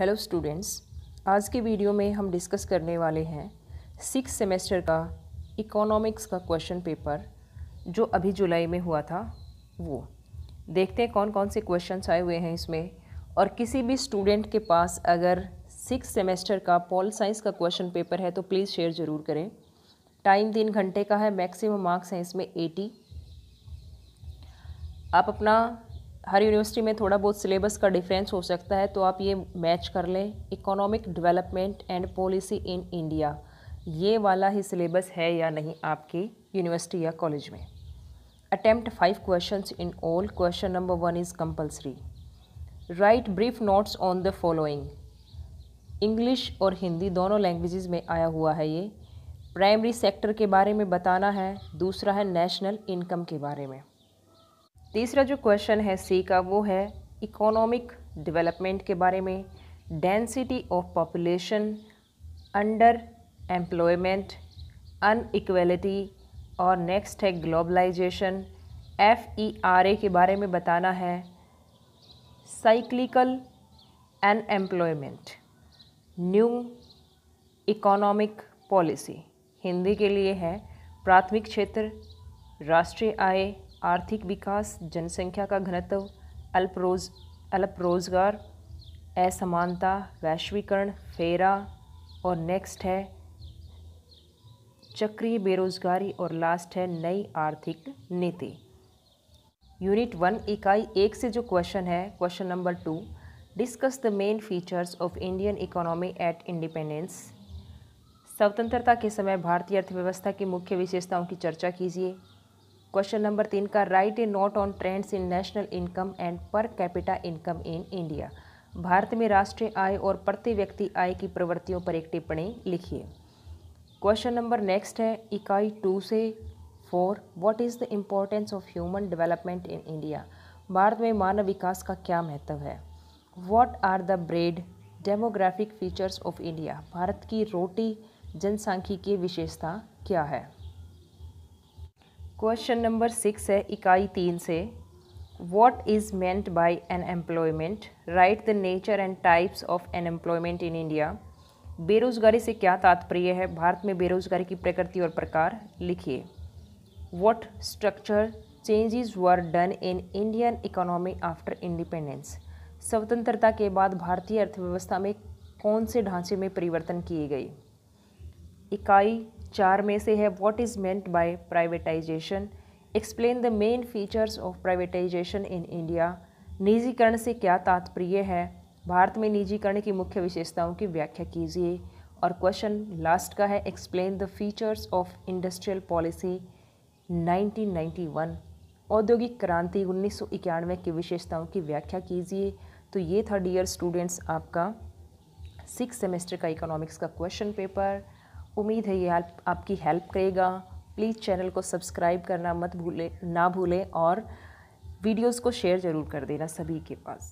hello students आज के video में हम डिस्कस करने वाले हैं सिक्स सेमेस्टर का इकोनॉमिक्स का क्वेश्चन पेपर जो अभी जुलाई में हुआ था वो देखते हैं कौन कौन से क्वेश्चंस आए हुए हैं इसमें और किसी भी स्टूडेंट के पास अगर सिक्स सेमेस्टर का पॉल साइंस का क्वेश्चन पेपर है तो प्लीज़ शेयर ज़रूर करें टाइम तीन घंटे का है मैक्सिमम मार्क्स हैं इसमें एटी आप अपना हर यूनिवर्सिटी में थोड़ा बहुत सिलेबस का डिफरेंस हो सकता है तो आप ये मैच कर लें economic development and policy in India ये वाला ही सिलेबस है या नहीं आपकी यूनिवर्सिटी या कॉलेज में attempt five question in all question number one is compulsory write brief notes on the following English और हिंदी दोनों लैंग्वेजेस में आया हुआ है ये प्राइमरी सेक्टर के बारे में बताना है दूसरा है नेशनल इनकम के बारे में तीसरा जो क्वेश्चन है सी का वो है इकोनॉमिक डेवलपमेंट के बारे में density of population under employment inequality और नेक्स्ट है globalisation F E R A के बारे में बताना है cyclical unemployment new economic policy Hindi के लिए है प्राथमिक क्षेत्र राष्ट्रीय आय आर्थिक विकास जनसंख्या का घनत्व अल्परोज अल्प रोज़गार असमानता वैश्वीकरण फेरा और नेक्स्ट है चक्रीय बेरोजगारी और लास्ट है नई आर्थिक नीति यूनिट वन इकाई एक से जो क्वेश्चन है question number two discuss the main features of Indian economy at independence स्वतंत्रता के समय भारतीय अर्थव्यवस्था की मुख्य विशेषताओं की चर्चा कीजिए क्वेश्चन नंबर तीन का write a note on trends in national income and per capita income in India भारत में राष्ट्रीय आय और प्रति व्यक्ति आय की प्रवृत्तियों पर एक टिप्पणी लिखिए क्वेश्चन नंबर नेक्स्ट है इकाई टू से four what is the importance of human development in India भारत में मानव विकास का क्या महत्व है what are the bread demographic features of India भारत की रोटी जनसांख्यिकीय विशेषता क्या है क्वेश्चन नंबर सिक्स है इकाई तीन से what is meant by unemployment write the nature and types of unemployment in India बेरोजगारी से क्या तात्पर्य है भारत में बेरोजगारी की प्रकृति और प्रकार लिखिए what structure changes were done in Indian economy after independence स्वतंत्रता के बाद भारतीय अर्थव्यवस्था में कौन से ढांचे में परिवर्तन किए गए इकाई चार में से है what is meant by privatisation explain the main features of privatisation in India निजीकरण से क्या तात्पर्य है भारत में निजीकरण की मुख्य विशेषताओं की व्याख्या कीजिए और क्वेश्चन लास्ट का है explain the features of industrial policy 1991 औद्योगिक क्रांति उन्नीस की विशेषताओं की व्याख्या कीजिए तो ये था डियर स्टूडेंट्स आपका सिक्स सेमेस्टर का इकोनॉमिक्स का क्वेश्चन पेपर उम्मीद है ये हेल्प आपकी हेल्प करेगा प्लीज़ चैनल को सब्सक्राइब करना मत भूले ना भूलें और वीडियोस को शेयर ज़रूर कर देना सभी के पास